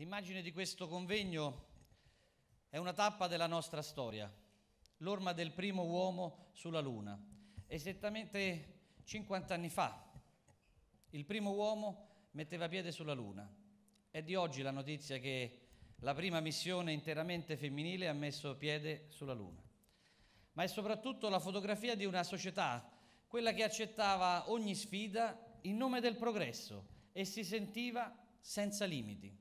L'immagine di questo convegno è una tappa della nostra storia, l'orma del primo uomo sulla Luna. Esattamente 50 anni fa il primo uomo metteva piede sulla Luna. È di oggi la notizia che la prima missione interamente femminile ha messo piede sulla Luna. Ma è soprattutto la fotografia di una società, quella che accettava ogni sfida in nome del progresso e si sentiva senza limiti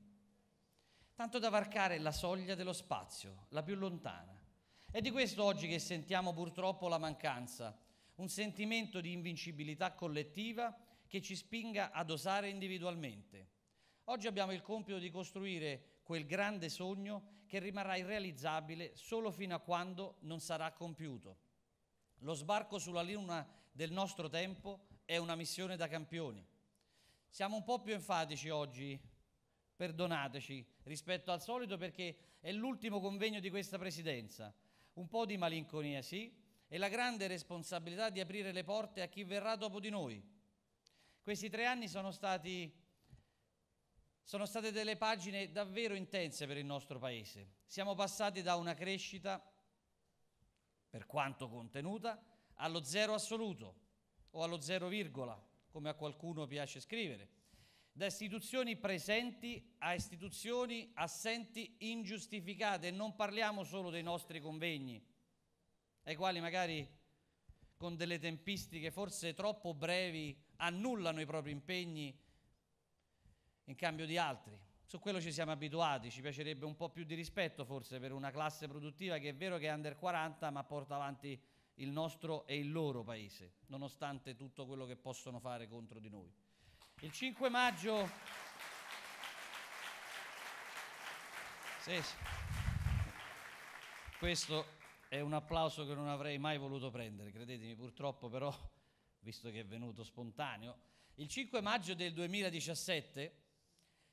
tanto da varcare la soglia dello spazio, la più lontana. È di questo oggi che sentiamo purtroppo la mancanza, un sentimento di invincibilità collettiva che ci spinga ad osare individualmente. Oggi abbiamo il compito di costruire quel grande sogno che rimarrà irrealizzabile solo fino a quando non sarà compiuto. Lo sbarco sulla luna del nostro tempo è una missione da campioni. Siamo un po' più enfatici oggi perdonateci rispetto al solito perché è l'ultimo convegno di questa presidenza. Un po' di malinconia sì, e la grande responsabilità di aprire le porte a chi verrà dopo di noi. Questi tre anni sono, stati, sono state delle pagine davvero intense per il nostro Paese. Siamo passati da una crescita, per quanto contenuta, allo zero assoluto o allo zero virgola, come a qualcuno piace scrivere da istituzioni presenti a istituzioni assenti ingiustificate. e Non parliamo solo dei nostri convegni, ai quali magari con delle tempistiche forse troppo brevi annullano i propri impegni in cambio di altri. Su quello ci siamo abituati, ci piacerebbe un po' più di rispetto forse per una classe produttiva che è vero che è under 40 ma porta avanti il nostro e il loro paese, nonostante tutto quello che possono fare contro di noi. Il 5 maggio... Sì, sì. Questo è un applauso che non avrei mai voluto prendere, credetemi purtroppo però, visto che è venuto spontaneo. Il 5 maggio del 2017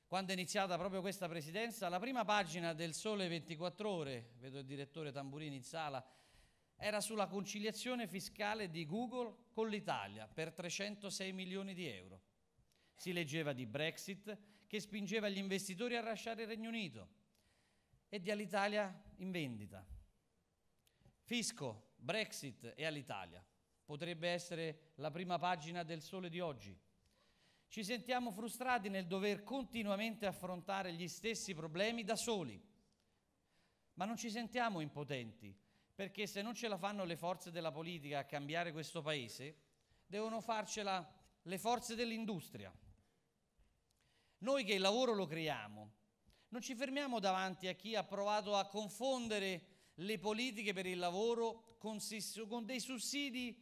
quando è iniziata proprio questa presidenza, la prima pagina del Sole 24 Ore, vedo il direttore Tamburini in sala, era sulla conciliazione fiscale di Google con l'Italia per 306 milioni di euro. Si leggeva di Brexit che spingeva gli investitori a lasciare il Regno Unito e di Alitalia in vendita. Fisco, Brexit e Alitalia. Potrebbe essere la prima pagina del sole di oggi. Ci sentiamo frustrati nel dover continuamente affrontare gli stessi problemi da soli, ma non ci sentiamo impotenti, perché se non ce la fanno le forze della politica a cambiare questo Paese, devono farcela le forze dell'industria. Noi che il lavoro lo creiamo, non ci fermiamo davanti a chi ha provato a confondere le politiche per il lavoro con, con dei sussidi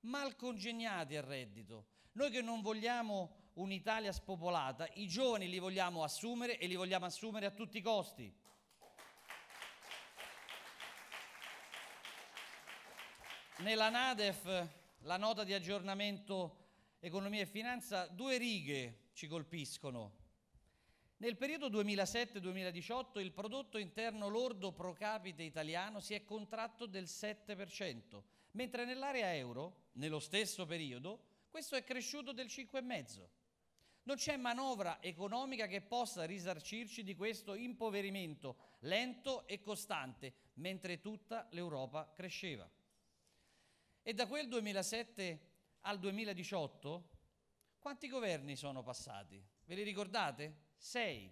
mal congegnati al reddito. Noi che non vogliamo un'Italia spopolata, i giovani li vogliamo assumere e li vogliamo assumere a tutti i costi. Nella NADEF, la nota di aggiornamento Economia e Finanza, due righe ci colpiscono. Nel periodo 2007-2018 il prodotto interno lordo pro capite italiano si è contratto del 7%, mentre nell'area euro, nello stesso periodo, questo è cresciuto del 5,5%. Non c'è manovra economica che possa risarcirci di questo impoverimento lento e costante, mentre tutta l'Europa cresceva. E da quel 2007 al 2018, quanti governi sono passati? Ve li ricordate? Sei.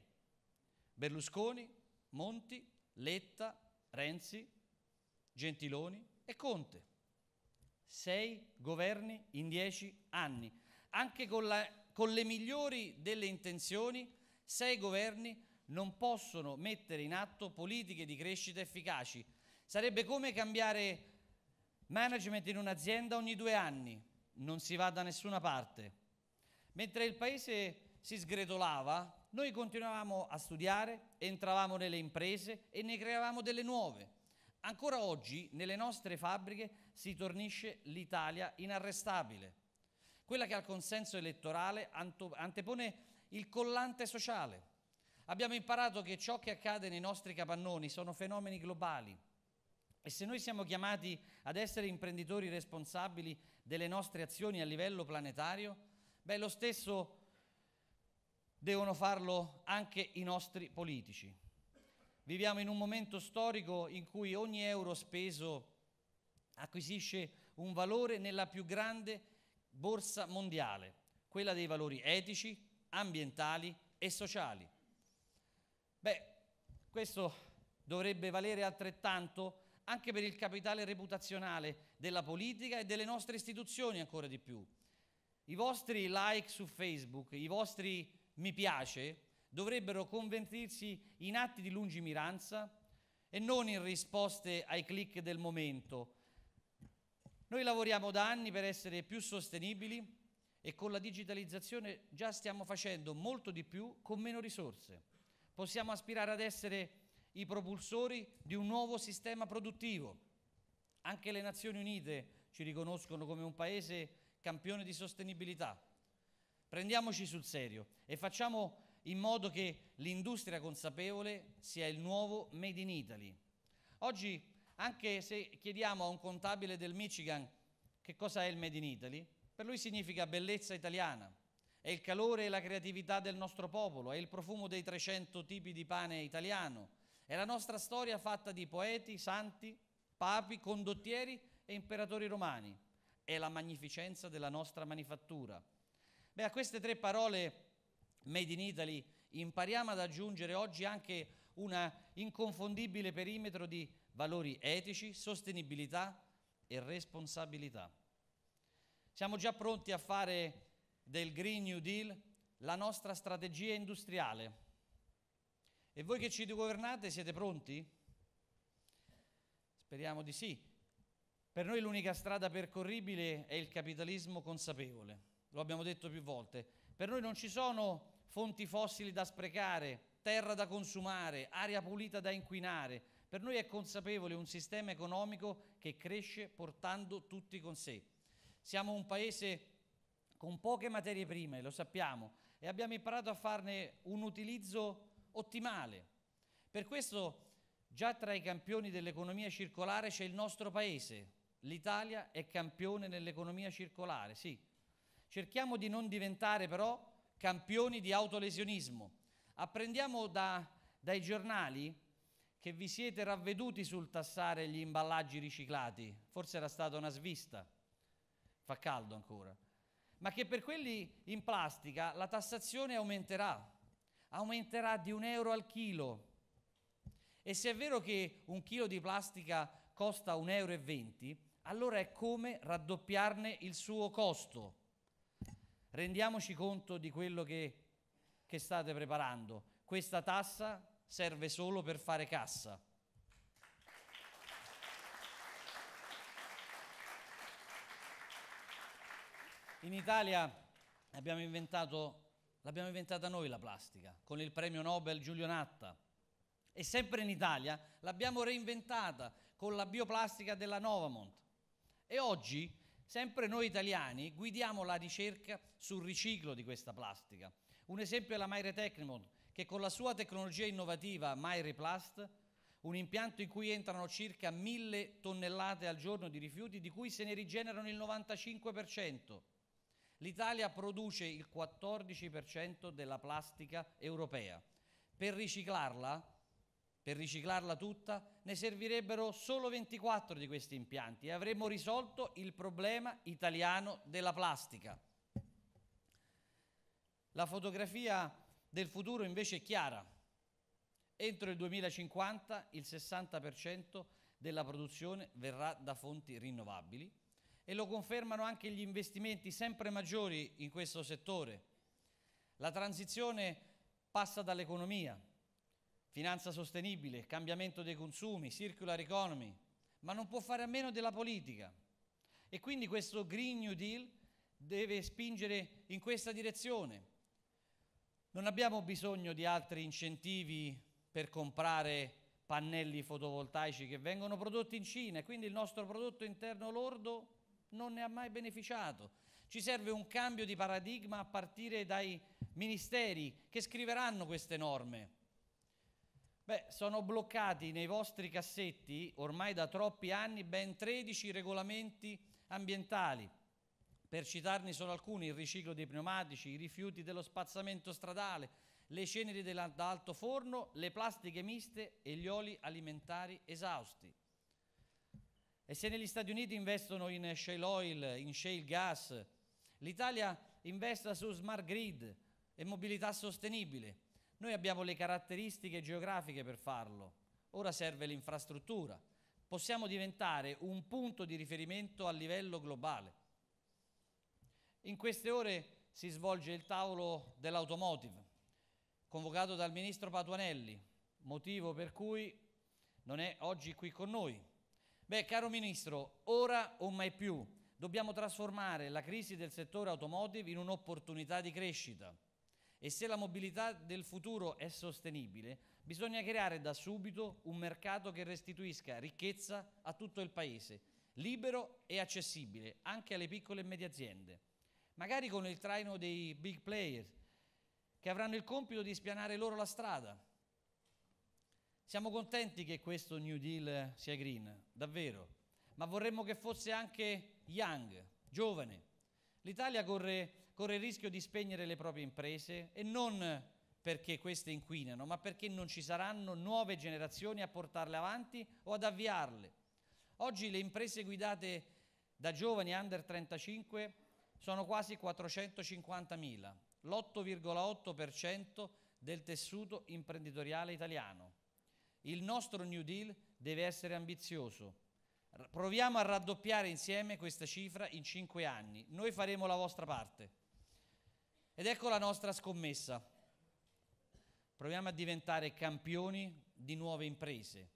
Berlusconi, Monti, Letta, Renzi, Gentiloni e Conte. Sei governi in dieci anni. Anche con, la, con le migliori delle intenzioni, sei governi non possono mettere in atto politiche di crescita efficaci. Sarebbe come cambiare management in un'azienda ogni due anni non si va da nessuna parte. Mentre il paese si sgretolava, noi continuavamo a studiare, entravamo nelle imprese e ne creavamo delle nuove. Ancora oggi nelle nostre fabbriche si tornisce l'Italia inarrestabile, quella che al consenso elettorale antepone il collante sociale. Abbiamo imparato che ciò che accade nei nostri capannoni sono fenomeni globali e se noi siamo chiamati ad essere imprenditori responsabili delle nostre azioni a livello planetario, beh, lo stesso devono farlo anche i nostri politici. Viviamo in un momento storico in cui ogni euro speso acquisisce un valore nella più grande borsa mondiale, quella dei valori etici, ambientali e sociali. Beh, questo dovrebbe valere altrettanto anche per il capitale reputazionale della politica e delle nostre istituzioni ancora di più. I vostri like su Facebook, i vostri mi piace dovrebbero convertirsi in atti di lungimiranza e non in risposte ai click del momento. Noi lavoriamo da anni per essere più sostenibili e con la digitalizzazione già stiamo facendo molto di più con meno risorse. Possiamo aspirare ad essere i propulsori di un nuovo sistema produttivo. Anche le Nazioni Unite ci riconoscono come un paese campione di sostenibilità. Prendiamoci sul serio e facciamo in modo che l'industria consapevole sia il nuovo Made in Italy. Oggi, anche se chiediamo a un contabile del Michigan che cosa è il Made in Italy, per lui significa bellezza italiana, è il calore e la creatività del nostro popolo, è il profumo dei 300 tipi di pane italiano, è la nostra storia fatta di poeti, santi, papi, condottieri e imperatori romani. È la magnificenza della nostra manifattura. Beh, a queste tre parole Made in Italy impariamo ad aggiungere oggi anche un inconfondibile perimetro di valori etici, sostenibilità e responsabilità. Siamo già pronti a fare del Green New Deal la nostra strategia industriale e voi che ci governate siete pronti? Speriamo di sì. Per noi l'unica strada percorribile è il capitalismo consapevole, lo abbiamo detto più volte. Per noi non ci sono fonti fossili da sprecare, terra da consumare, aria pulita da inquinare. Per noi è consapevole un sistema economico che cresce portando tutti con sé. Siamo un paese con poche materie prime, lo sappiamo, e abbiamo imparato a farne un utilizzo ottimale. Per questo già tra i campioni dell'economia circolare c'è il nostro paese. L'Italia è campione nell'economia circolare, sì. Cerchiamo di non diventare però campioni di autolesionismo. Apprendiamo da, dai giornali che vi siete ravveduti sul tassare gli imballaggi riciclati, forse era stata una svista, fa caldo ancora, ma che per quelli in plastica la tassazione aumenterà aumenterà di un euro al chilo. E se è vero che un chilo di plastica costa 1,20 euro, allora è come raddoppiarne il suo costo. Rendiamoci conto di quello che, che state preparando. Questa tassa serve solo per fare cassa. In Italia abbiamo inventato L'abbiamo inventata noi la plastica, con il premio Nobel Giulio Natta. E sempre in Italia l'abbiamo reinventata con la bioplastica della Novamont. E oggi, sempre noi italiani, guidiamo la ricerca sul riciclo di questa plastica. Un esempio è la Maire Technimont, che con la sua tecnologia innovativa MyReplast, un impianto in cui entrano circa 1000 tonnellate al giorno di rifiuti, di cui se ne rigenerano il 95%. L'Italia produce il 14% della plastica europea. Per riciclarla, per riciclarla tutta, ne servirebbero solo 24 di questi impianti e avremmo risolto il problema italiano della plastica. La fotografia del futuro invece è chiara. Entro il 2050 il 60% della produzione verrà da fonti rinnovabili, e lo confermano anche gli investimenti sempre maggiori in questo settore. La transizione passa dall'economia, finanza sostenibile, cambiamento dei consumi, circular economy, ma non può fare a meno della politica. E quindi questo Green New Deal deve spingere in questa direzione. Non abbiamo bisogno di altri incentivi per comprare pannelli fotovoltaici che vengono prodotti in Cina, e quindi il nostro prodotto interno lordo non ne ha mai beneficiato. Ci serve un cambio di paradigma a partire dai ministeri che scriveranno queste norme. Beh, sono bloccati nei vostri cassetti ormai da troppi anni ben 13 regolamenti ambientali. Per citarne solo alcuni, il riciclo dei pneumatici, i rifiuti dello spazzamento stradale, le ceneri da alto forno, le plastiche miste e gli oli alimentari esausti. E se negli Stati Uniti investono in shale oil, in shale gas, l'Italia investa su smart grid e mobilità sostenibile. Noi abbiamo le caratteristiche geografiche per farlo. Ora serve l'infrastruttura. Possiamo diventare un punto di riferimento a livello globale. In queste ore si svolge il tavolo dell'automotive, convocato dal ministro Patuanelli, motivo per cui non è oggi qui con noi Beh, caro Ministro, ora o mai più dobbiamo trasformare la crisi del settore automotive in un'opportunità di crescita. E se la mobilità del futuro è sostenibile, bisogna creare da subito un mercato che restituisca ricchezza a tutto il Paese, libero e accessibile anche alle piccole e medie aziende. Magari con il traino dei big player, che avranno il compito di spianare loro la strada, siamo contenti che questo New Deal sia green, davvero, ma vorremmo che fosse anche young, giovane. L'Italia corre, corre il rischio di spegnere le proprie imprese e non perché queste inquinano, ma perché non ci saranno nuove generazioni a portarle avanti o ad avviarle. Oggi le imprese guidate da giovani under 35 sono quasi 450.000, l'8,8% del tessuto imprenditoriale italiano. Il nostro New Deal deve essere ambizioso. Proviamo a raddoppiare insieme questa cifra in cinque anni. Noi faremo la vostra parte. Ed ecco la nostra scommessa. Proviamo a diventare campioni di nuove imprese.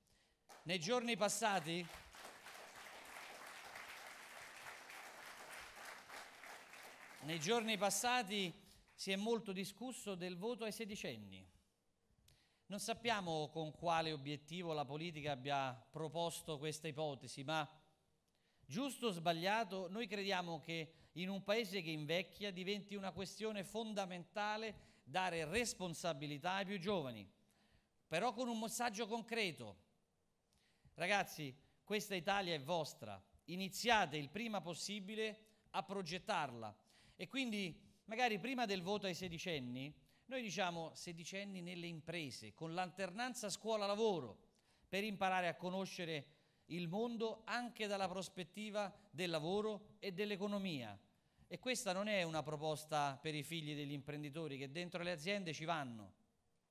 Nei giorni passati... Nei giorni passati si è molto discusso del voto ai sedicenni. Non sappiamo con quale obiettivo la politica abbia proposto questa ipotesi, ma giusto o sbagliato, noi crediamo che in un paese che invecchia diventi una questione fondamentale dare responsabilità ai più giovani, però con un messaggio concreto. Ragazzi, questa Italia è vostra, iniziate il prima possibile a progettarla e quindi magari prima del voto ai sedicenni noi diciamo sedicenni nelle imprese, con l'alternanza scuola-lavoro, per imparare a conoscere il mondo anche dalla prospettiva del lavoro e dell'economia. E questa non è una proposta per i figli degli imprenditori che dentro le aziende ci vanno,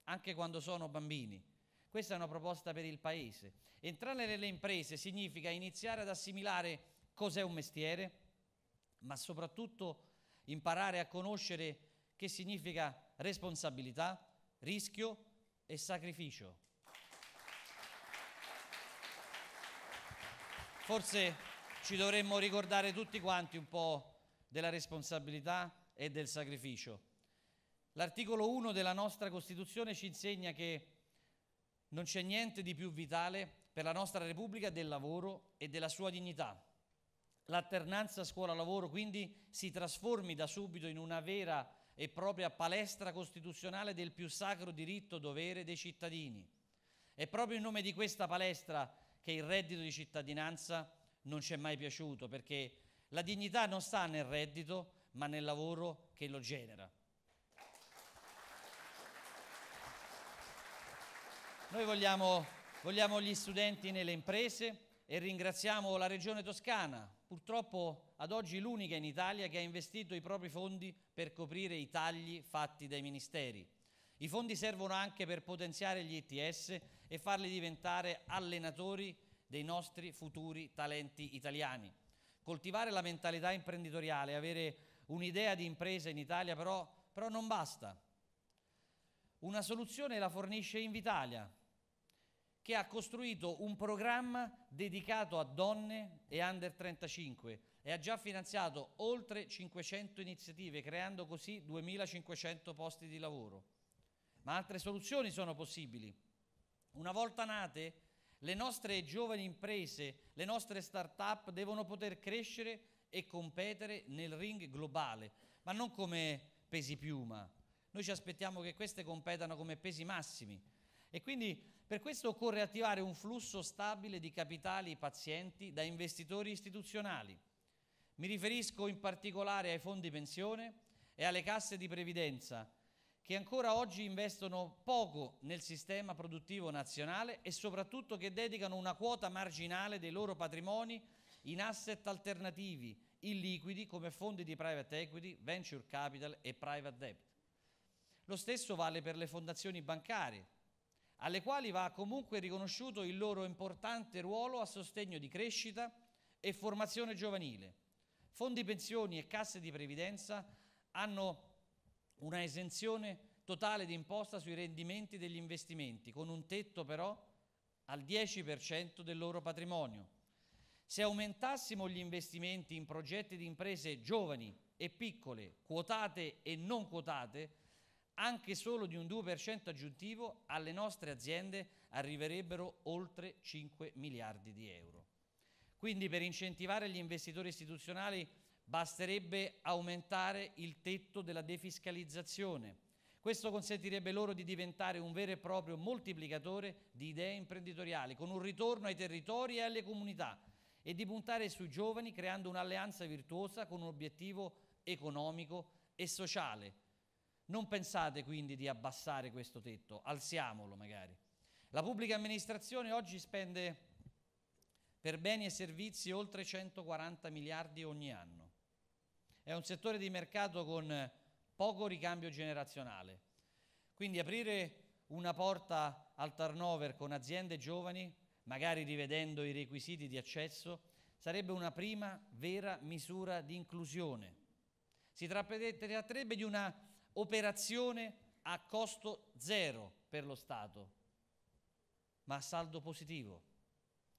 anche quando sono bambini. Questa è una proposta per il paese. Entrare nelle imprese significa iniziare ad assimilare cos'è un mestiere, ma soprattutto imparare a conoscere che significa responsabilità, rischio e sacrificio. Forse ci dovremmo ricordare tutti quanti un po' della responsabilità e del sacrificio. L'articolo 1 della nostra Costituzione ci insegna che non c'è niente di più vitale per la nostra Repubblica del lavoro e della sua dignità. L'alternanza scuola-lavoro quindi si trasformi da subito in una vera e propria palestra costituzionale del più sacro diritto dovere dei cittadini. È proprio in nome di questa palestra che il reddito di cittadinanza non ci è mai piaciuto, perché la dignità non sta nel reddito, ma nel lavoro che lo genera. Noi vogliamo, vogliamo gli studenti nelle imprese, e ringraziamo la Regione Toscana, purtroppo ad oggi l'unica in Italia che ha investito i propri fondi per coprire i tagli fatti dai ministeri. I fondi servono anche per potenziare gli ITS e farli diventare allenatori dei nostri futuri talenti italiani. Coltivare la mentalità imprenditoriale, avere un'idea di impresa in Italia però, però non basta. Una soluzione la fornisce Invitalia, che ha costruito un programma dedicato a donne e under 35 e ha già finanziato oltre 500 iniziative, creando così 2500 posti di lavoro. Ma altre soluzioni sono possibili. Una volta nate, le nostre giovani imprese, le nostre start-up devono poter crescere e competere nel ring globale, ma non come pesi piuma. Noi ci aspettiamo che queste competano come pesi massimi. E quindi per questo occorre attivare un flusso stabile di capitali pazienti da investitori istituzionali. Mi riferisco in particolare ai fondi pensione e alle casse di previdenza, che ancora oggi investono poco nel sistema produttivo nazionale e soprattutto che dedicano una quota marginale dei loro patrimoni in asset alternativi, illiquidi come fondi di private equity, venture capital e private debt. Lo stesso vale per le fondazioni bancarie, alle quali va comunque riconosciuto il loro importante ruolo a sostegno di crescita e formazione giovanile. Fondi pensioni e casse di previdenza hanno una esenzione totale di imposta sui rendimenti degli investimenti, con un tetto però al 10% del loro patrimonio. Se aumentassimo gli investimenti in progetti di imprese giovani e piccole, quotate e non quotate, anche solo di un 2% aggiuntivo alle nostre aziende arriverebbero oltre 5 miliardi di euro. Quindi per incentivare gli investitori istituzionali basterebbe aumentare il tetto della defiscalizzazione. Questo consentirebbe loro di diventare un vero e proprio moltiplicatore di idee imprenditoriali, con un ritorno ai territori e alle comunità, e di puntare sui giovani creando un'alleanza virtuosa con un obiettivo economico e sociale, non pensate quindi di abbassare questo tetto, alziamolo magari. La pubblica amministrazione oggi spende per beni e servizi oltre 140 miliardi ogni anno. È un settore di mercato con poco ricambio generazionale. Quindi aprire una porta al turnover con aziende giovani, magari rivedendo i requisiti di accesso, sarebbe una prima vera misura di inclusione. Si tratterebbe di una operazione a costo zero per lo Stato, ma a saldo positivo.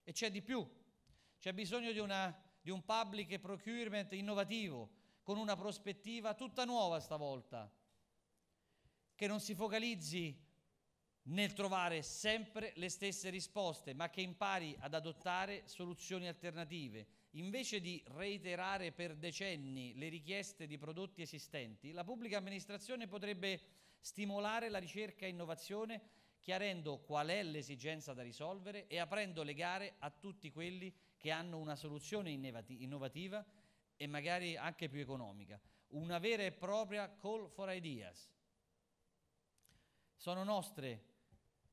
E c'è di più, c'è bisogno di, una, di un public procurement innovativo, con una prospettiva tutta nuova stavolta, che non si focalizzi nel trovare sempre le stesse risposte, ma che impari ad adottare soluzioni alternative. Invece di reiterare per decenni le richieste di prodotti esistenti, la pubblica amministrazione potrebbe stimolare la ricerca e innovazione chiarendo qual è l'esigenza da risolvere e aprendo le gare a tutti quelli che hanno una soluzione innovativa e magari anche più economica. Una vera e propria call for ideas. Sono nostre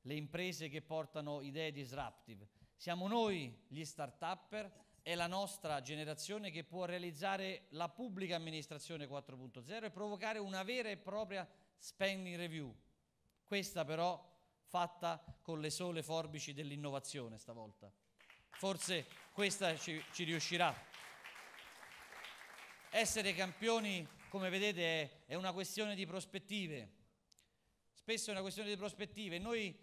le imprese che portano idee disruptive, siamo noi gli start-upper è la nostra generazione che può realizzare la pubblica amministrazione 4.0 e provocare una vera e propria spending review. Questa però fatta con le sole forbici dell'innovazione stavolta. Forse questa ci, ci riuscirà. Essere campioni, come vedete, è, è una questione di prospettive. Spesso è una questione di prospettive. Noi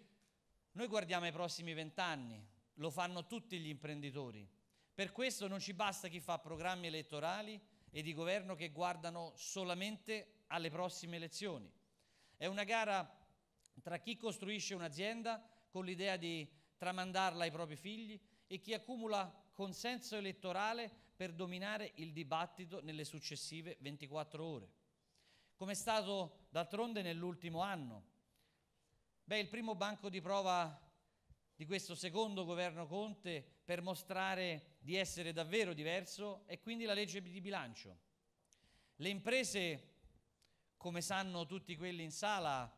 noi guardiamo ai prossimi vent'anni, lo fanno tutti gli imprenditori. Per questo non ci basta chi fa programmi elettorali e di governo che guardano solamente alle prossime elezioni. È una gara tra chi costruisce un'azienda con l'idea di tramandarla ai propri figli e chi accumula consenso elettorale per dominare il dibattito nelle successive 24 ore. Come è stato d'altronde nell'ultimo anno, Beh, il primo banco di prova di questo secondo governo Conte per mostrare di essere davvero diverso è quindi la legge di bilancio. Le imprese, come sanno tutti quelli in sala,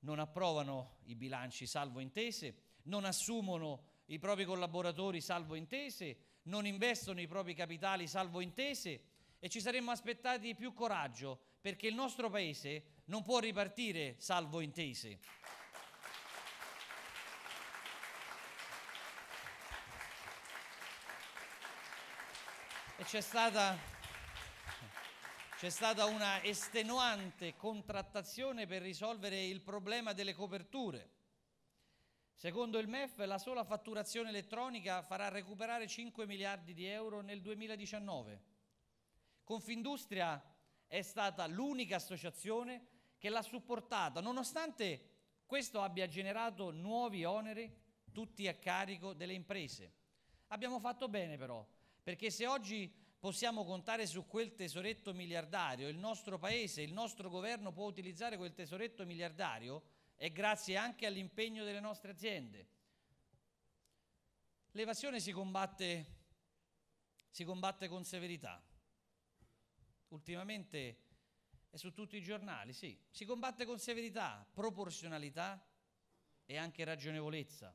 non approvano i bilanci salvo intese, non assumono i propri collaboratori salvo intese, non investono i propri capitali salvo intese e ci saremmo aspettati più coraggio perché il nostro Paese non può ripartire salvo intese. E c'è stata, c'è stata una estenuante contrattazione per risolvere il problema delle coperture. Secondo il MEF la sola fatturazione elettronica farà recuperare 5 miliardi di euro nel 2019. Confindustria è stata l'unica associazione che l'ha supportata, nonostante questo abbia generato nuovi oneri, tutti a carico delle imprese. Abbiamo fatto bene però, perché se oggi possiamo contare su quel tesoretto miliardario, il nostro paese, il nostro governo può utilizzare quel tesoretto miliardario, è grazie anche all'impegno delle nostre aziende. L'evasione si combatte, si combatte con severità. Ultimamente è su tutti i giornali, sì. Si combatte con severità, proporzionalità e anche ragionevolezza.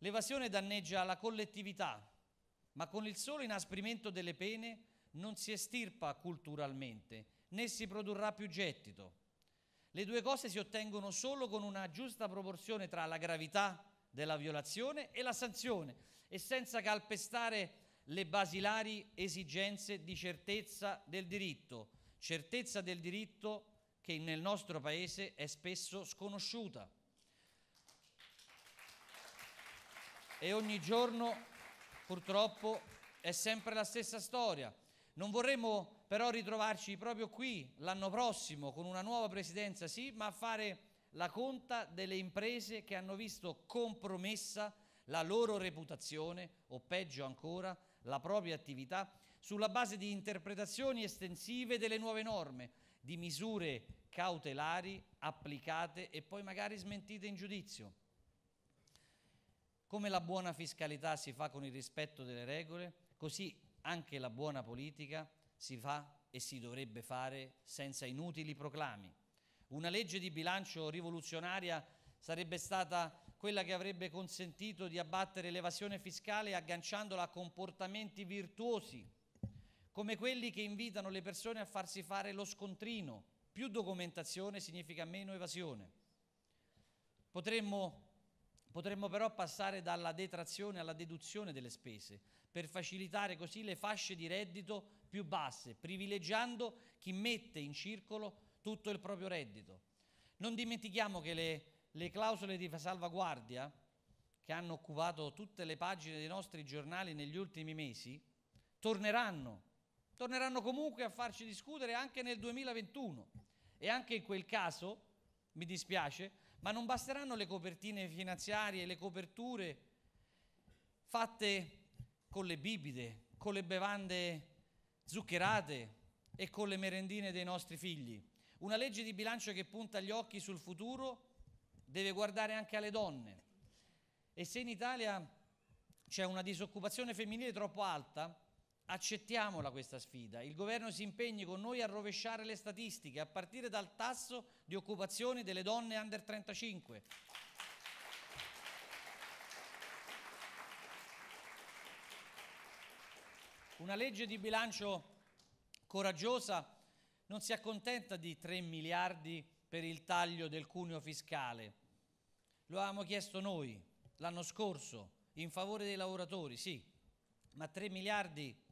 L'evasione danneggia la collettività, ma con il solo inasprimento delle pene non si estirpa culturalmente, né si produrrà più gettito. Le due cose si ottengono solo con una giusta proporzione tra la gravità della violazione e la sanzione e senza calpestare le basilari esigenze di certezza del diritto, certezza del diritto che nel nostro paese è spesso sconosciuta. E ogni giorno purtroppo è sempre la stessa storia. Non vorremmo però ritrovarci proprio qui l'anno prossimo con una nuova presidenza, sì, ma a fare la conta delle imprese che hanno visto compromessa la loro reputazione o peggio ancora la propria attività sulla base di interpretazioni estensive delle nuove norme, di misure cautelari applicate e poi magari smentite in giudizio. Come la buona fiscalità si fa con il rispetto delle regole, così anche la buona politica si fa e si dovrebbe fare senza inutili proclami. Una legge di bilancio rivoluzionaria sarebbe stata quella che avrebbe consentito di abbattere l'evasione fiscale agganciandola a comportamenti virtuosi come quelli che invitano le persone a farsi fare lo scontrino. Più documentazione significa meno evasione. Potremmo, potremmo però passare dalla detrazione alla deduzione delle spese, per facilitare così le fasce di reddito più basse, privilegiando chi mette in circolo tutto il proprio reddito. Non dimentichiamo che le, le clausole di salvaguardia, che hanno occupato tutte le pagine dei nostri giornali negli ultimi mesi, torneranno torneranno comunque a farci discutere anche nel 2021 e anche in quel caso, mi dispiace, ma non basteranno le copertine finanziarie, le coperture fatte con le bibite, con le bevande zuccherate e con le merendine dei nostri figli. Una legge di bilancio che punta gli occhi sul futuro deve guardare anche alle donne. E se in Italia c'è una disoccupazione femminile troppo alta, Accettiamola questa sfida, il governo si impegni con noi a rovesciare le statistiche, a partire dal tasso di occupazione delle donne under 35. Una legge di bilancio coraggiosa non si accontenta di 3 miliardi per il taglio del cuneo fiscale, lo avevamo chiesto noi l'anno scorso in favore dei lavoratori, sì, ma 3 miliardi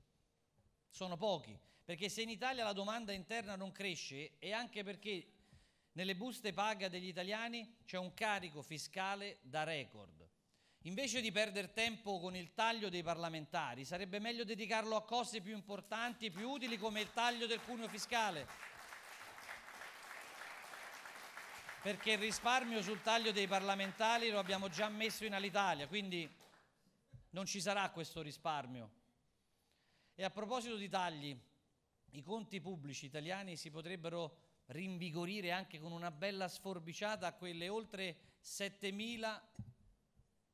sono pochi, perché se in Italia la domanda interna non cresce è anche perché nelle buste paga degli italiani c'è un carico fiscale da record. Invece di perdere tempo con il taglio dei parlamentari, sarebbe meglio dedicarlo a cose più importanti e più utili come il taglio del cuneo fiscale. Perché il risparmio sul taglio dei parlamentari lo abbiamo già messo in Alitalia, quindi non ci sarà questo risparmio e a proposito di tagli, i conti pubblici italiani si potrebbero rinvigorire anche con una bella sforbiciata a quelle oltre 7.000,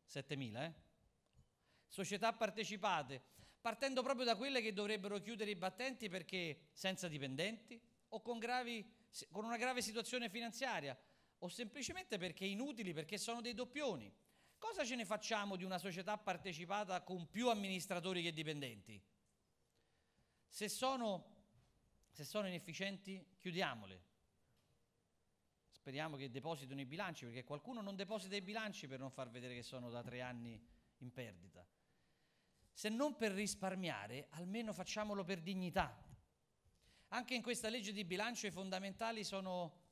7.000 eh? società partecipate, partendo proprio da quelle che dovrebbero chiudere i battenti perché senza dipendenti o con, gravi, con una grave situazione finanziaria o semplicemente perché inutili, perché sono dei doppioni. Cosa ce ne facciamo di una società partecipata con più amministratori che dipendenti? Se sono, se sono inefficienti, chiudiamole. Speriamo che depositino i bilanci, perché qualcuno non deposita i bilanci per non far vedere che sono da tre anni in perdita. Se non per risparmiare, almeno facciamolo per dignità. Anche in questa legge di bilancio i fondamentali sono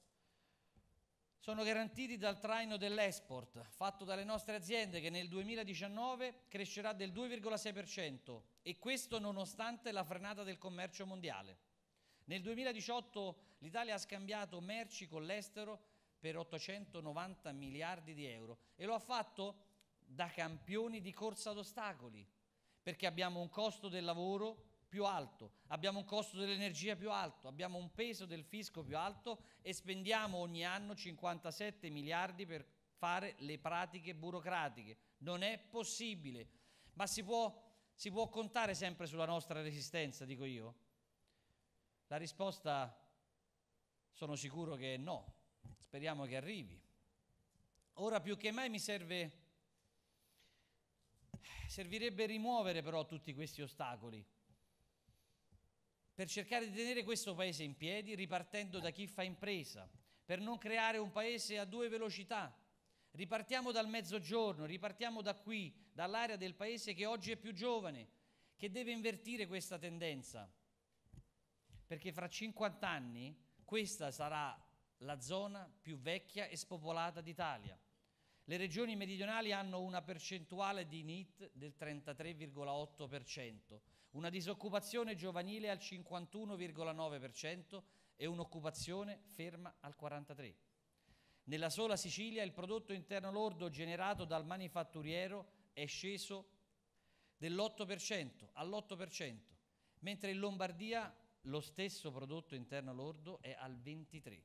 sono garantiti dal traino dell'export fatto dalle nostre aziende che nel 2019 crescerà del 2,6% e questo nonostante la frenata del commercio mondiale. Nel 2018 l'Italia ha scambiato merci con l'estero per 890 miliardi di euro e lo ha fatto da campioni di corsa ad ostacoli perché abbiamo un costo del lavoro più alto, abbiamo un costo dell'energia più alto, abbiamo un peso del fisco più alto e spendiamo ogni anno 57 miliardi per fare le pratiche burocratiche. Non è possibile, ma si può, si può contare sempre sulla nostra resistenza, dico io? La risposta sono sicuro che è no, speriamo che arrivi. Ora più che mai mi serve, servirebbe rimuovere però tutti questi ostacoli per cercare di tenere questo paese in piedi ripartendo da chi fa impresa, per non creare un paese a due velocità. Ripartiamo dal mezzogiorno, ripartiamo da qui, dall'area del paese che oggi è più giovane, che deve invertire questa tendenza, perché fra 50 anni questa sarà la zona più vecchia e spopolata d'Italia. Le regioni meridionali hanno una percentuale di NIT del 33,8%, una disoccupazione giovanile al 51,9% e un'occupazione ferma al 43%. Nella sola Sicilia il prodotto interno lordo generato dal manifatturiero è sceso dell'8% all'8%, mentre in Lombardia lo stesso prodotto interno lordo è al 23%.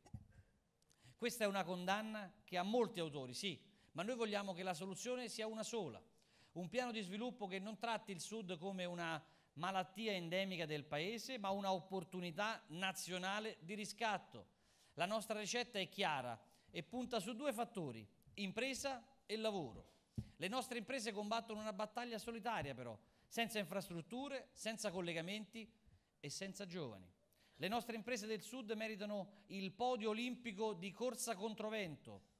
Questa è una condanna che a molti autori, sì, ma noi vogliamo che la soluzione sia una sola, un piano di sviluppo che non tratti il Sud come una malattia endemica del Paese, ma un'opportunità nazionale di riscatto. La nostra ricetta è chiara e punta su due fattori, impresa e lavoro. Le nostre imprese combattono una battaglia solitaria però, senza infrastrutture, senza collegamenti e senza giovani. Le nostre imprese del Sud meritano il podio olimpico di corsa controvento,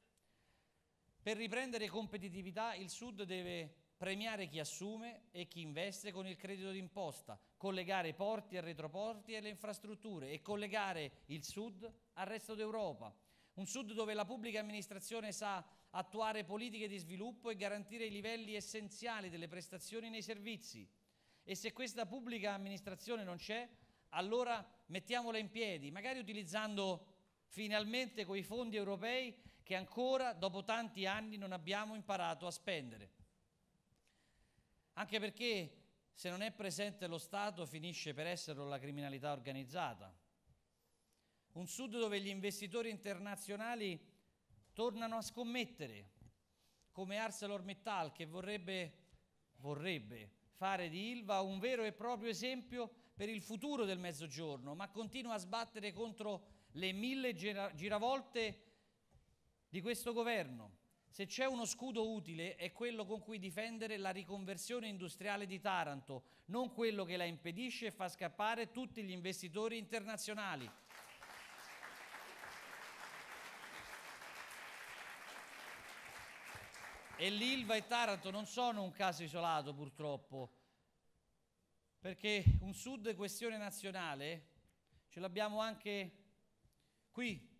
per riprendere competitività il Sud deve premiare chi assume e chi investe con il credito d'imposta, collegare porti e retroporti e le infrastrutture e collegare il Sud al resto d'Europa. Un Sud dove la pubblica amministrazione sa attuare politiche di sviluppo e garantire i livelli essenziali delle prestazioni nei servizi. E se questa pubblica amministrazione non c'è, allora mettiamola in piedi, magari utilizzando finalmente quei fondi europei che ancora dopo tanti anni non abbiamo imparato a spendere. Anche perché se non è presente lo Stato finisce per esserlo la criminalità organizzata. Un sud dove gli investitori internazionali tornano a scommettere, come ArcelorMittal che vorrebbe, vorrebbe fare di Ilva un vero e proprio esempio per il futuro del Mezzogiorno, ma continua a sbattere contro le mille giravolte di questo governo. Se c'è uno scudo utile è quello con cui difendere la riconversione industriale di Taranto, non quello che la impedisce e fa scappare tutti gli investitori internazionali. E l'Ilva e Taranto non sono un caso isolato purtroppo, perché un sud questione nazionale ce l'abbiamo anche qui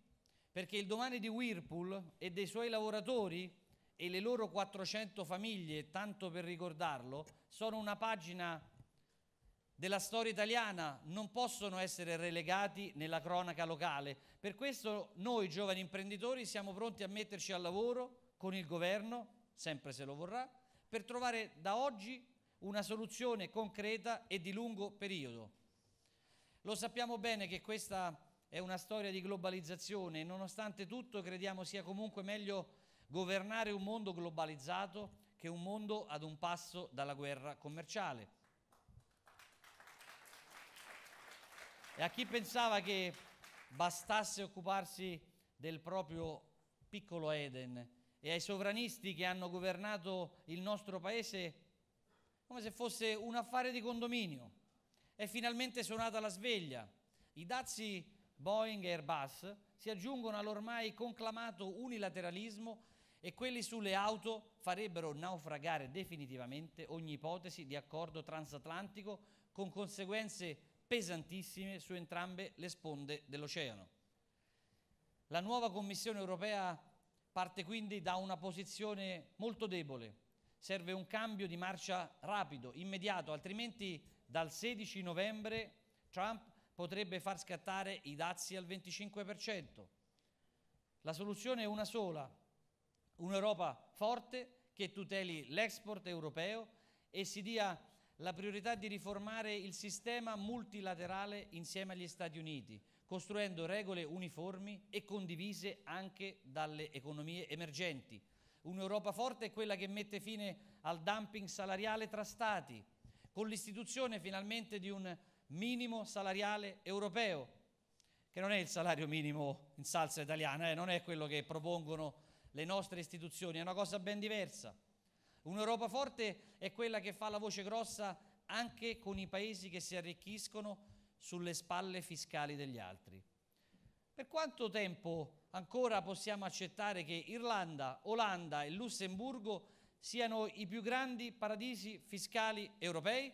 perché il domani di Whirlpool e dei suoi lavoratori e le loro 400 famiglie, tanto per ricordarlo, sono una pagina della storia italiana, non possono essere relegati nella cronaca locale. Per questo noi giovani imprenditori siamo pronti a metterci al lavoro con il governo, sempre se lo vorrà, per trovare da oggi una soluzione concreta e di lungo periodo. Lo sappiamo bene che questa è una storia di globalizzazione e nonostante tutto crediamo sia comunque meglio governare un mondo globalizzato che un mondo ad un passo dalla guerra commerciale. E a chi pensava che bastasse occuparsi del proprio piccolo Eden e ai sovranisti che hanno governato il nostro paese come se fosse un affare di condominio, è finalmente suonata la sveglia. I dazi Boeing e Airbus si aggiungono all'ormai conclamato unilateralismo e quelli sulle auto farebbero naufragare definitivamente ogni ipotesi di accordo transatlantico con conseguenze pesantissime su entrambe le sponde dell'oceano. La nuova Commissione europea parte quindi da una posizione molto debole. Serve un cambio di marcia rapido, immediato, altrimenti dal 16 novembre Trump potrebbe far scattare i dazi al 25%. La soluzione è una sola, un'Europa forte che tuteli l'export europeo e si dia la priorità di riformare il sistema multilaterale insieme agli Stati Uniti, costruendo regole uniformi e condivise anche dalle economie emergenti. Un'Europa forte è quella che mette fine al dumping salariale tra Stati, con l'istituzione finalmente di un minimo salariale europeo, che non è il salario minimo in salsa italiana, eh, non è quello che propongono le nostre istituzioni, è una cosa ben diversa. Un'Europa forte è quella che fa la voce grossa anche con i paesi che si arricchiscono sulle spalle fiscali degli altri. Per quanto tempo ancora possiamo accettare che Irlanda, Olanda e Lussemburgo siano i più grandi paradisi fiscali europei?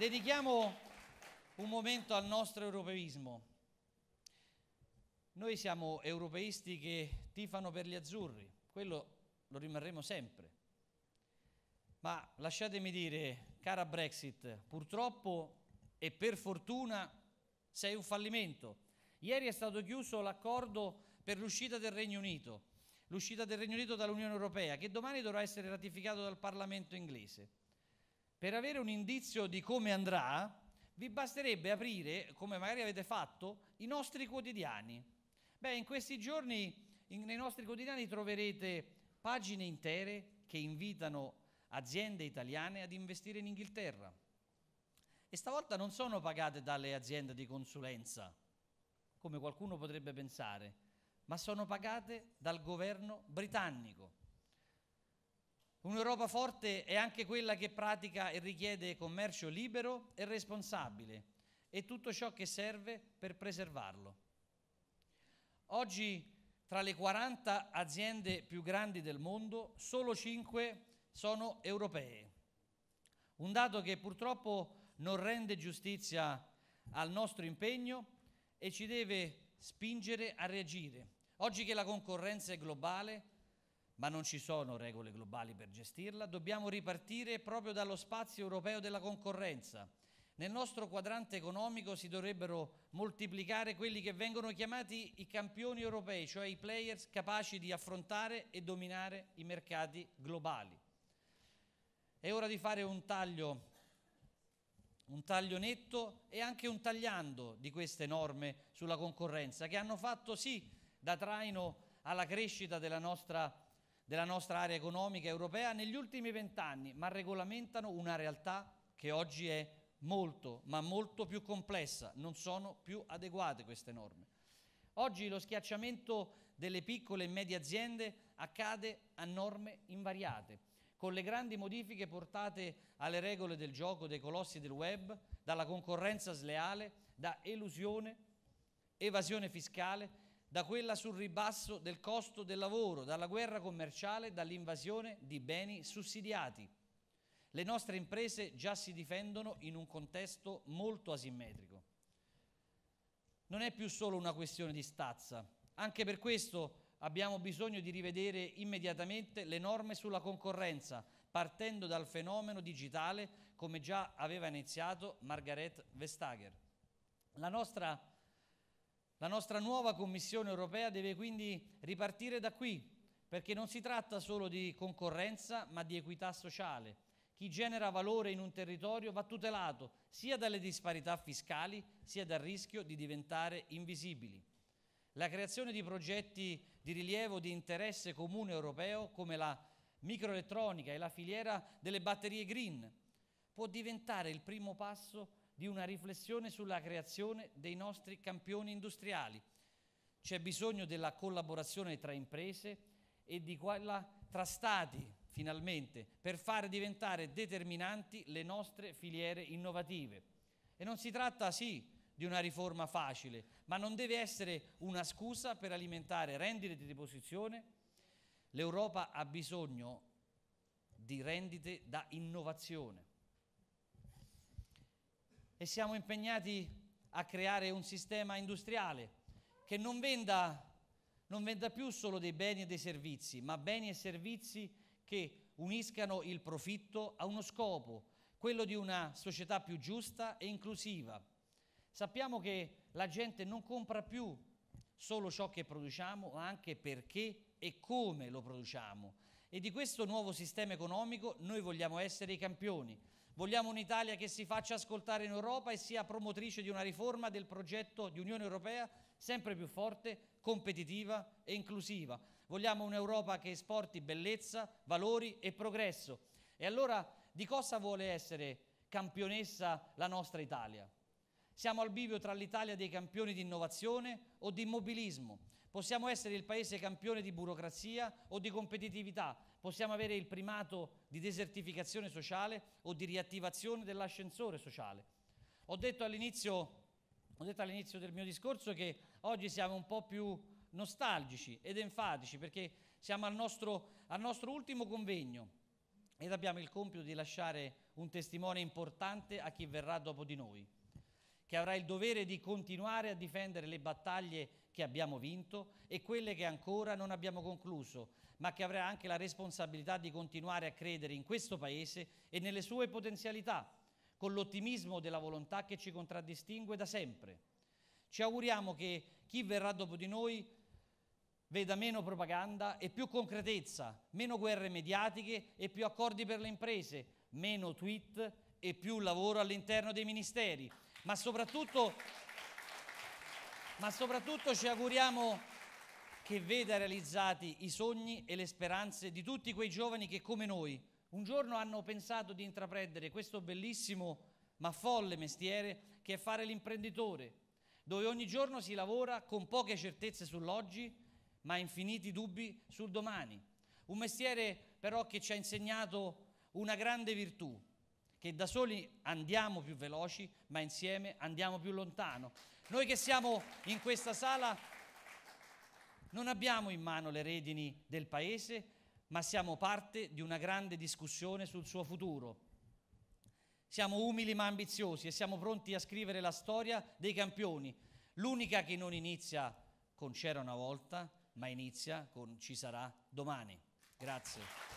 Dedichiamo un momento al nostro europeismo. Noi siamo europeisti che tifano per gli azzurri, quello lo rimarremo sempre. Ma lasciatemi dire, cara Brexit, purtroppo e per fortuna sei un fallimento. Ieri è stato chiuso l'accordo per l'uscita del Regno Unito, l'uscita del Regno Unito dall'Unione Europea, che domani dovrà essere ratificato dal Parlamento inglese. Per avere un indizio di come andrà, vi basterebbe aprire, come magari avete fatto, i nostri quotidiani. Beh, in questi giorni in, nei nostri quotidiani troverete pagine intere che invitano aziende italiane ad investire in Inghilterra. E stavolta non sono pagate dalle aziende di consulenza, come qualcuno potrebbe pensare, ma sono pagate dal governo britannico. Un'Europa forte è anche quella che pratica e richiede commercio libero e responsabile e tutto ciò che serve per preservarlo. Oggi tra le 40 aziende più grandi del mondo, solo 5 sono europee. Un dato che purtroppo non rende giustizia al nostro impegno e ci deve spingere a reagire. Oggi che la concorrenza è globale, ma non ci sono regole globali per gestirla, dobbiamo ripartire proprio dallo spazio europeo della concorrenza. Nel nostro quadrante economico si dovrebbero moltiplicare quelli che vengono chiamati i campioni europei, cioè i players capaci di affrontare e dominare i mercati globali. È ora di fare un taglio, un taglio netto e anche un tagliando di queste norme sulla concorrenza che hanno fatto sì da traino alla crescita della nostra economia della nostra area economica europea negli ultimi vent'anni, ma regolamentano una realtà che oggi è molto, ma molto più complessa. Non sono più adeguate queste norme. Oggi lo schiacciamento delle piccole e medie aziende accade a norme invariate, con le grandi modifiche portate alle regole del gioco dei colossi del web, dalla concorrenza sleale, da elusione, evasione fiscale, da quella sul ribasso del costo del lavoro, dalla guerra commerciale, dall'invasione di beni sussidiati. Le nostre imprese già si difendono in un contesto molto asimmetrico. Non è più solo una questione di stazza, anche per questo abbiamo bisogno di rivedere immediatamente le norme sulla concorrenza, partendo dal fenomeno digitale come già aveva iniziato Margaret Vestager. La nostra la nostra nuova Commissione europea deve quindi ripartire da qui, perché non si tratta solo di concorrenza, ma di equità sociale. Chi genera valore in un territorio va tutelato sia dalle disparità fiscali, sia dal rischio di diventare invisibili. La creazione di progetti di rilievo di interesse comune europeo, come la microelettronica e la filiera delle batterie green, può diventare il primo passo di una riflessione sulla creazione dei nostri campioni industriali. C'è bisogno della collaborazione tra imprese e di quella tra stati, finalmente, per far diventare determinanti le nostre filiere innovative. E non si tratta, sì, di una riforma facile, ma non deve essere una scusa per alimentare rendite di deposizione. L'Europa ha bisogno di rendite da innovazione e siamo impegnati a creare un sistema industriale che non venda, non venda più solo dei beni e dei servizi, ma beni e servizi che uniscano il profitto a uno scopo, quello di una società più giusta e inclusiva. Sappiamo che la gente non compra più solo ciò che produciamo, ma anche perché e come lo produciamo. E di questo nuovo sistema economico noi vogliamo essere i campioni. Vogliamo un'Italia che si faccia ascoltare in Europa e sia promotrice di una riforma del progetto di Unione Europea sempre più forte, competitiva e inclusiva. Vogliamo un'Europa che esporti bellezza, valori e progresso. E allora di cosa vuole essere campionessa la nostra Italia? Siamo al bivio tra l'Italia dei campioni di innovazione o di immobilismo, Possiamo essere il paese campione di burocrazia o di competitività, possiamo avere il primato di desertificazione sociale o di riattivazione dell'ascensore sociale. Ho detto all'inizio all del mio discorso che oggi siamo un po' più nostalgici ed enfatici perché siamo al nostro, al nostro ultimo convegno ed abbiamo il compito di lasciare un testimone importante a chi verrà dopo di noi, che avrà il dovere di continuare a difendere le battaglie che abbiamo vinto e quelle che ancora non abbiamo concluso, ma che avrà anche la responsabilità di continuare a credere in questo Paese e nelle sue potenzialità, con l'ottimismo della volontà che ci contraddistingue da sempre. Ci auguriamo che chi verrà dopo di noi veda meno propaganda e più concretezza, meno guerre mediatiche e più accordi per le imprese, meno tweet e più lavoro all'interno dei ministeri, ma soprattutto ma soprattutto ci auguriamo che veda realizzati i sogni e le speranze di tutti quei giovani che come noi un giorno hanno pensato di intraprendere questo bellissimo ma folle mestiere che è fare l'imprenditore, dove ogni giorno si lavora con poche certezze sull'oggi, ma infiniti dubbi sul domani. Un mestiere però che ci ha insegnato una grande virtù, che da soli andiamo più veloci, ma insieme andiamo più lontano. Noi che siamo in questa sala non abbiamo in mano le redini del Paese, ma siamo parte di una grande discussione sul suo futuro. Siamo umili ma ambiziosi e siamo pronti a scrivere la storia dei campioni, l'unica che non inizia con c'era una volta, ma inizia con ci sarà domani. Grazie.